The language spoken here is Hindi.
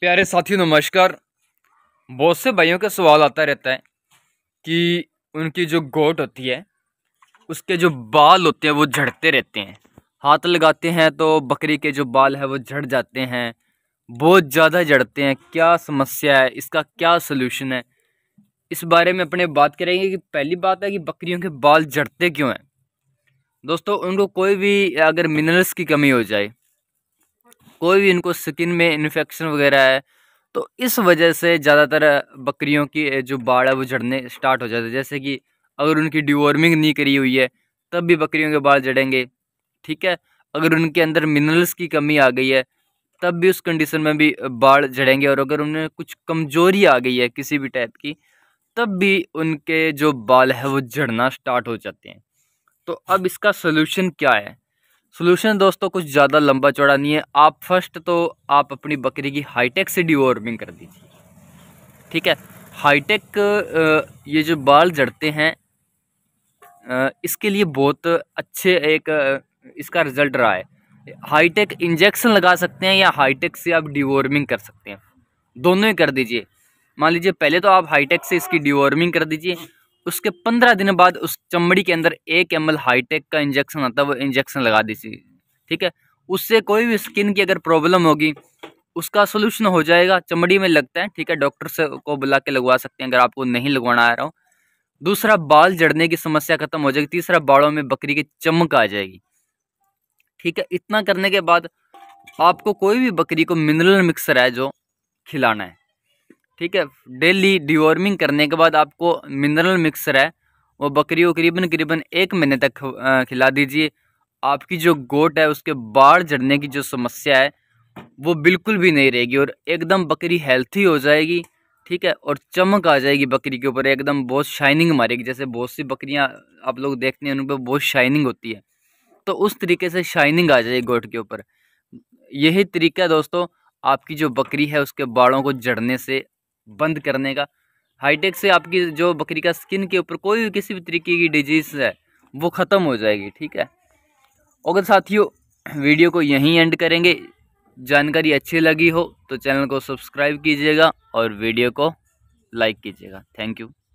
प्यारे साथियों नमस्कार बहुत से भाइयों का सवाल आता रहता है कि उनकी जो गोट होती है उसके जो बाल होते हैं वो झड़ते रहते हैं हाथ लगाते हैं तो बकरी के जो बाल है वो झड़ जाते हैं बहुत ज़्यादा झड़ते हैं क्या समस्या है इसका क्या सलूशन है इस बारे में अपने बात करेंगे कि पहली बात है कि बकरियों के बाल झड़ते क्यों हैं दोस्तों उनको कोई भी अगर मिनरल्स की कमी हो जाए कोई भी इनको स्किन में इन्फेक्शन वगैरह है तो इस वजह से ज़्यादातर बकरियों की जो बाढ़ है वो झड़ने स्टार्ट हो जाते हैं जैसे कि अगर उनकी डिवॉर्मिंग नहीं करी हुई है तब भी बकरियों के बाल झड़ेंगे ठीक है अगर उनके अंदर मिनरल्स की कमी आ गई है तब भी उस कंडीशन में भी बाढ़ झड़ेंगे और अगर उन्हें कुछ कमजोरी आ गई है किसी भी टाइप की तब भी उनके जो बाल है वो झड़ना स्टार्ट हो जाते हैं तो अब इसका सोल्यूशन क्या है सोल्यूशन दोस्तों कुछ ज़्यादा लंबा चौड़ा नहीं है आप फर्स्ट तो आप अपनी बकरी की हाईटेक से डिवॉर्मिंग कर दीजिए ठीक है हाईटेक ये जो बाल जड़ते हैं इसके लिए बहुत अच्छे एक इसका रिजल्ट रहा है हाईटेक इंजेक्शन लगा सकते हैं या हाईटेक से आप डिवॉर्मिंग कर सकते हैं दोनों ही कर दीजिए मान लीजिए पहले तो आप हाईटेक से इसकी डिवॉर्मिंग कर दीजिए उसके पंद्रह दिन बाद उस चमड़ी के अंदर एक एम एल हाईटेक का इंजेक्शन आता है वो इंजेक्शन लगा दीजिए ठीक है उससे कोई भी स्किन की अगर प्रॉब्लम होगी उसका सोल्यूशन हो जाएगा चमड़ी में लगता है ठीक है डॉक्टर से को बुला के लगवा सकते हैं अगर आपको नहीं लगवाना आ रहा हो दूसरा बाल जड़ने की समस्या खत्म हो जाएगी तीसरा बालों में बकरी की चमक आ जाएगी ठीक है इतना करने के बाद आपको कोई भी बकरी को मिनरल मिक्सर है जो खिलाना है ठीक है डेली डिवॉर्मिंग करने के बाद आपको मिनरल मिक्सर है वो बकरी को करीबन करीबन एक महीने तक खिला दीजिए आपकी जो गोट है उसके बाढ़ जड़ने की जो समस्या है वो बिल्कुल भी नहीं रहेगी और एकदम बकरी हेल्थी हो जाएगी ठीक है और चमक आ जाएगी बकरी के ऊपर एकदम बहुत शाइनिंग मारेगी जैसे बहुत सी बकरियाँ आप लोग देखते हैं उन पर बहुत शाइनिंग होती है तो उस तरीके से शाइनिंग आ जाएगी गोट के ऊपर यही तरीका दोस्तों आपकी जो बकरी है उसके बाड़ों को जड़ने से बंद करने का हाईटेक से आपकी जो बकरी का स्किन के ऊपर कोई भी किसी भी तरीके की डिजीज़ है वो ख़त्म हो जाएगी ठीक है अगर साथियों वीडियो को यहीं एंड करेंगे जानकारी अच्छी लगी हो तो चैनल को सब्सक्राइब कीजिएगा और वीडियो को लाइक कीजिएगा थैंक यू